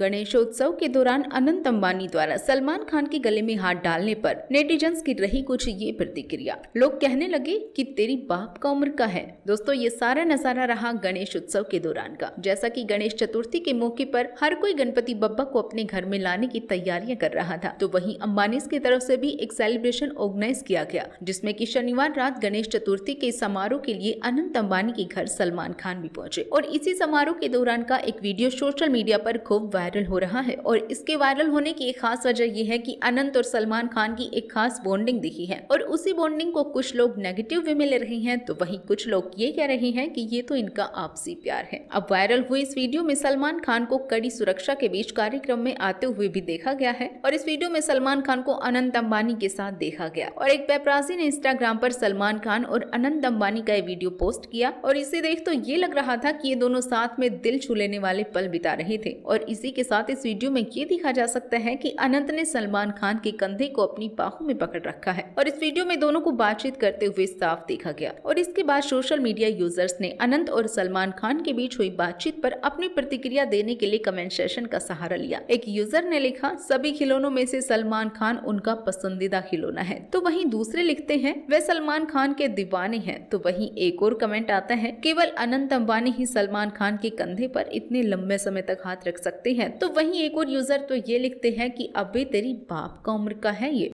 गणेशोत्सव के दौरान अनंत अंबानी द्वारा सलमान खान के गले में हाथ डालने पर नेटिजन्स की रही कुछ ये प्रतिक्रिया लोग कहने लगे कि तेरी बाप का उम्र का है दोस्तों ये सारा नजारा रहा गणेश उत्सव के दौरान का जैसा कि गणेश चतुर्थी के मौके पर हर कोई गणपति बब्बा को अपने घर में लाने की तैयारियां कर रहा था तो वही अम्बानी की तरफ से भी एक सेलिब्रेशन ऑर्गेनाइज किया गया जिसमे की शनिवार रात गणेश चतुर्थी के समारोह के लिए अनंत अम्बानी के घर सलमान खान भी पहुंचे और इसी समारोह के दौरान का एक वीडियो सोशल मीडिया पर खूब वायरल हो रहा है और इसके वायरल होने की एक खास वजह यह है कि अनंत और सलमान खान की एक खास बॉन्डिंग दिखी है और उसी बॉन्डिंग को कुछ लोग नेगेटिव वे में ले रहे हैं तो वहीं कुछ लोग ये कह रहे हैं कि ये तो इनका आपसी प्यार है अब वायरल हुई इस वीडियो में सलमान खान को कड़ी सुरक्षा के बीच कार्यक्रम में आते हुए भी देखा गया है और इस वीडियो में सलमान खान को अनंत अम्बानी के साथ देखा गया और एक पेपराजी ने इंस्टाग्राम पर सलमान खान और अनंत अम्बानी का वीडियो पोस्ट किया और इसे देख तो ये लग रहा था कि ये दोनों साथ में दिल छू लेने वाले पल बिता रहे थे और इसी के साथ इस वीडियो में ये दिखा जा सकता है कि अनंत ने सलमान खान के कंधे को अपनी बाहों में पकड़ रखा है और इस वीडियो में दोनों को बातचीत करते हुए साफ देखा गया और इसके बाद सोशल मीडिया यूजर्स ने अनंत और सलमान खान के बीच हुई बातचीत पर अपनी प्रतिक्रिया देने के लिए कमेंट सेशन का सहारा लिया एक यूजर ने लिखा सभी खिलौनों में से सलमान खान उनका पसंदीदा खिलौना है तो वही दूसरे लिखते हैं वह सलमान खान के दीवाने हैं तो वही एक और कमेंट आता है केवल अनंत अम्बानी ही सलमान खान के कंधे पर इतने लंबे समय तक हाथ रख सकते हैं तो वहीं एक और यूज़र तो ये लिखते हैं कि अबे तेरी बाप का उम्र का है ये